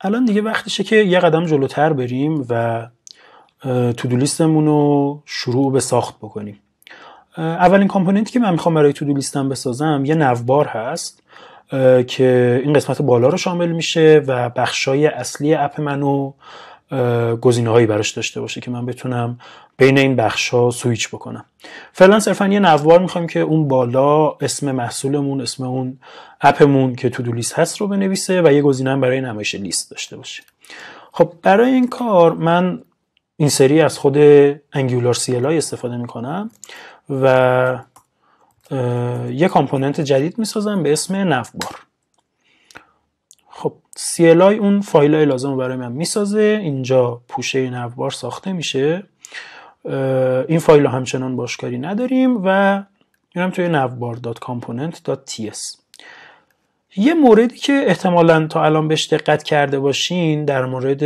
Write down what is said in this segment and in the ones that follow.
الان دیگه وقتشه که یه قدم جلوتر بریم و تودولیستمون رو شروع به ساخت بکنیم اولین کامپوننتی که من میخوام برای تو بسازم یه نوبار هست که این قسمت بالا رو شامل میشه و بخشای اصلی اپ منو گزینه هایی براش داشته باشه که من بتونم بین این بخش ها سویچ بکنم فعلا صرفا یه نوار میخوایم که اون بالا اسم محصولمون اسم اون اپمون که تو دو هست رو بنویسه و یه گزینه هم برای نمایش لیست داشته باشه خب برای این کار من این سری از خود انگولار CLI استفاده میکنم و یه کامپوننت جدید میسازم به اسم نوبار خب CLI اون فایل های لازم برای من میسازه اینجا پوشه نوبار ساخته میشه این فایل رو همچنان باشکاری نداریم و میرم توی navbar.component.ts یه موردی که احتمالا تا الان بهش دقت کرده باشین در مورد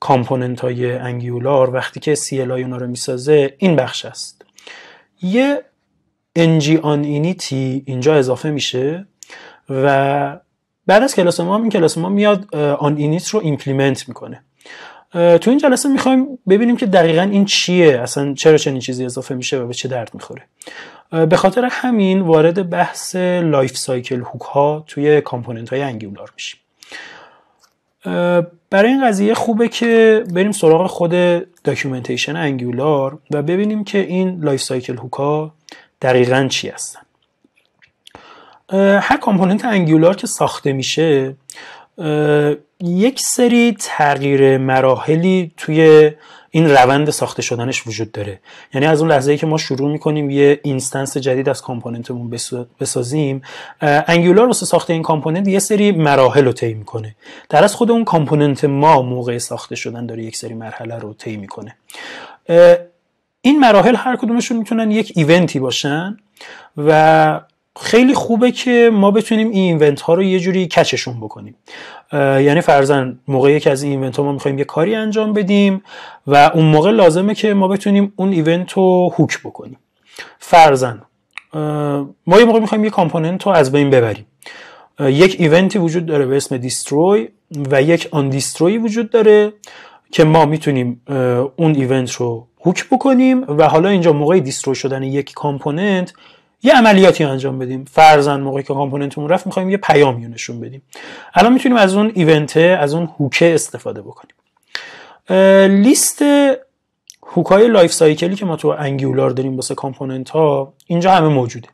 کامپوننت های انگیولار وقتی که CLI اونا رو میسازه این بخش است یه ng on اینجا اضافه میشه و بعد از کلاس ما این کلاس ما میاد آن اینیت رو ایمپلیمنت میکنه تو این جلسه میخوایم ببینیم که دقیقا این چیه اصلا چرا چنین چیزی اضافه میشه و به چه درد میخوره به خاطر همین وارد بحث لایف سایکل هوک ها توی کامپوننت های انگیولار میشیم برای این قضیه خوبه که بریم سراغ خود داکیومنتیشن انگیولار و ببینیم که این لایف سایکل هوک ها دقیقا چی هستن هر کامپوننت انگولار که ساخته میشه یک سری تغییر مراحلی توی این روند ساخته شدنش وجود داره یعنی از اون لحظه ای که ما شروع میکنیم یه اینستنس جدید از کامپوننتمون بسازیم انگولار واسه ساخته این کامپوننت یه سری مراحل رو طی میکنه در از خود اون کامپوننت ما موقع ساخته شدن داره یک سری مرحله رو طی میکنه این مراحل هر کدومشون میتونن یک ایونتی باشن و خیلی خوبه که ما بتونیم این ایونت ها رو یه جوری کچشون بکنیم یعنی فرزن موقع یکی از این ایونت ها ما میخوایم یه کاری انجام بدیم و اون موقع لازمه که ما بتونیم اون ایونت رو هوک بکنیم فرزن ما یه موقع میخوایم یه کامپوننت رو از بین ببریم یک ایونتی وجود داره به اسم دیستروی و یک آن دیستروی وجود داره که ما میتونیم اون ایونت رو هوک بکنیم و حالا اینجا موقع دیستروی شدن یک کامپوننت یه عملیاتی انجام بدیم فرزن موقعی که کامپوننتمون رفت میخوایم یه پیامی نشون بدیم الان میتونیم از اون ایونته از اون هوکه استفاده بکنیم لیست هوکای لایف سایکلی که ما تو انگیولار داریم واسه کامپوننت ها اینجا همه موجوده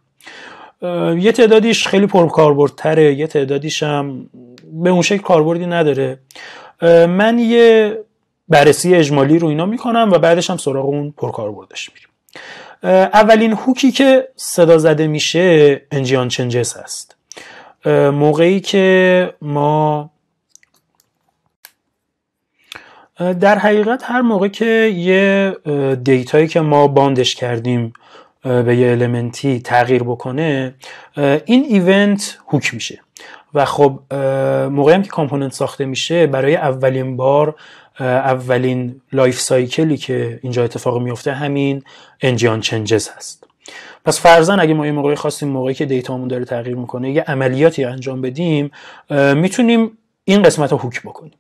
یه تعدادیش خیلی پر تره یه تعدادیش هم به اون شکل کاربردی نداره من یه بررسی اجمالی رو اینا میکنم و بعدش هم سراغ اون پرکاربردش میریم اولین هوکی که صدا زده میشه انجیان چنجس هست موقعی که ما در حقیقت هر موقع که یه دیتایی که ما باندش کردیم به یه المنتی تغییر بکنه این ایونت هوک میشه و خب موقعی هم که کامپوننت ساخته میشه برای اولین بار اولین لایف سایکلی که اینجا اتفاق میفته همین انجیان چنجز هست پس فرزن اگه ما یه موقعی خواستیم موقعی که دیتامون داره تغییر میکنه یه عملیاتی انجام بدیم میتونیم این قسمت رو هوک بکنیم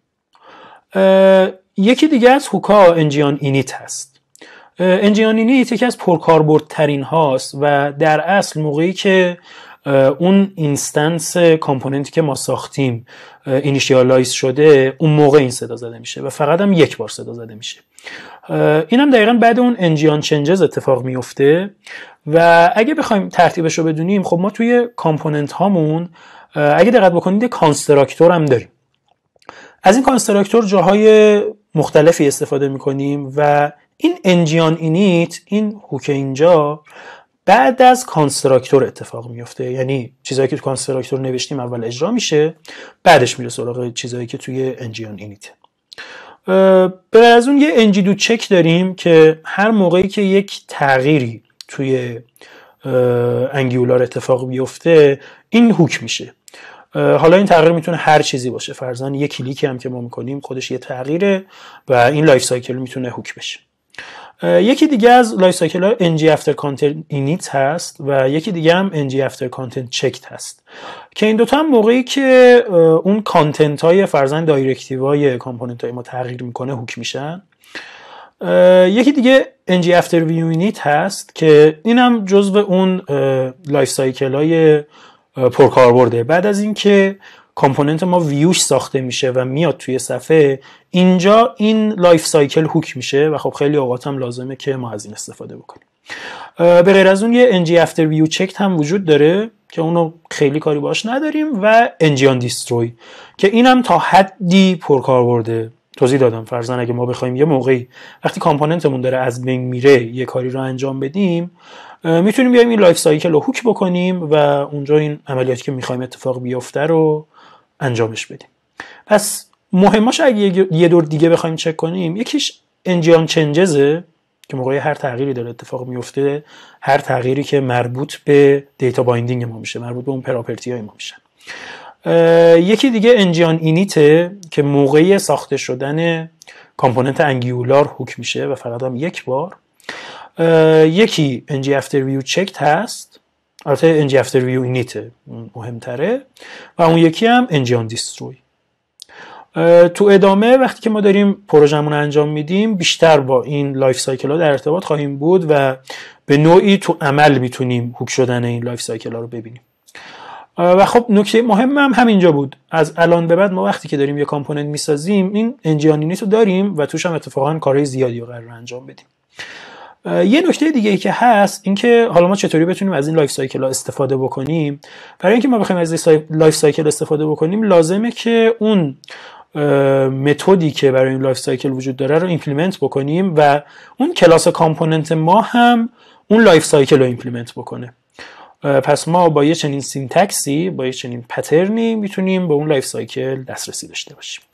یکی دیگه از هوکا انجیان اینیت هست انجیان اینیت یکی از ترین هاست و در اصل موقعی که اون اینستنس کامپوننتی که ما ساختیم اینیشیالایز شده اون موقع این صدا زده میشه و فقط هم یک بار صدا زده میشه این هم دقیقا بعد اون انجیان چنجز اتفاق میفته و اگه بخوایم ترتیبش رو بدونیم خب ما توی کامپوننت هامون اگه دقت بکنید کانستراکتور هم داریم از این کانستراکتور جاهای مختلفی استفاده میکنیم و این انجیان اینیت این هوک اینجا بعد از کانستراکتور اتفاق میفته یعنی چیزایی که تو کانستراکتور نوشتیم اول اجرا میشه بعدش میره سراغ چیزایی که توی انجیان اینیت به از اون یه انجی دو چک داریم که هر موقعی که یک تغییری توی انگیولار اتفاق بیفته این هوک میشه حالا این تغییر میتونه هر چیزی باشه فرزن یه کلیکی هم که ما میکنیم خودش یه تغییره و این لایف سایکل میتونه هوک بشه یکی دیگه از لایف سایکل ها NG After Content Init هست و یکی دیگه هم NG After Content Checked هست که این دوتا هم موقعی که اون کانتنت های فرزن دایرکتیو های کامپوننت های ما تغییر میکنه هوک میشن یکی دیگه NG After View Init هست که این هم جزو اون لایف سایکل های پرکاربرده بعد از اینکه کامپوننت ما ویوش ساخته میشه و میاد توی صفحه اینجا این لایف سایکل هوک میشه و خب خیلی اوقات هم لازمه که ما از این استفاده بکنیم به غیر از اون یه NG After View Checked هم وجود داره که اونو خیلی کاری باش نداریم و NG on Destroy که این هم تا حدی پرکار برده توضیح دادم فرزن اگه ما بخوایم یه موقعی وقتی کامپوننتمون داره از بین میره یه کاری رو انجام بدیم میتونیم بیایم این لایف سایکل رو هوک بکنیم و اونجا این عملیاتی که میخوایم اتفاق بیفته رو انجامش بدیم پس مهماش اگه یه دور دیگه بخوایم چک کنیم یکیش انجیان چنجزه که موقعی هر تغییری داره اتفاق میفته هر تغییری که مربوط به دیتا بایندینگ ما میشه مربوط به اون پراپرتی های ما میشه یکی دیگه انجیان اینیته که موقعی ساخته شدن کامپوننت انگیولار هوک میشه و فقط هم یک بار یکی انجی افتر ویو چکت هست البته انجی افتر ویو اینیته مهمتره و اون یکی هم انجیان دیستروی تو ادامه وقتی که ما داریم پروژمون انجام میدیم بیشتر با این لایف سایکل ها در ارتباط خواهیم بود و به نوعی تو عمل میتونیم هوک شدن این لایف سایکل ها رو ببینیم و خب نکته مهم هم همینجا بود از الان به بعد ما وقتی که داریم یه کامپوننت میسازیم این انجیانینیت رو داریم و توش هم اتفاقا کارهای زیادی رو قرار انجام بدیم یه نکته دیگه ای که هست اینکه حالا ما چطوری بتونیم از این لایف سایکل استفاده بکنیم برای اینکه ما بخوایم از این لایف سایکل استفاده بکنیم لازمه که اون متدی که برای این لایف سایکل وجود داره رو ایمپلیمنت بکنیم و اون کلاس کامپوننت ما هم اون لایف سایکل رو ایمپلیمنت بکنه پس ما با یه چنین سینتکسی با یه چنین پترنی میتونیم به اون لایف سایکل دسترسی داشته باشیم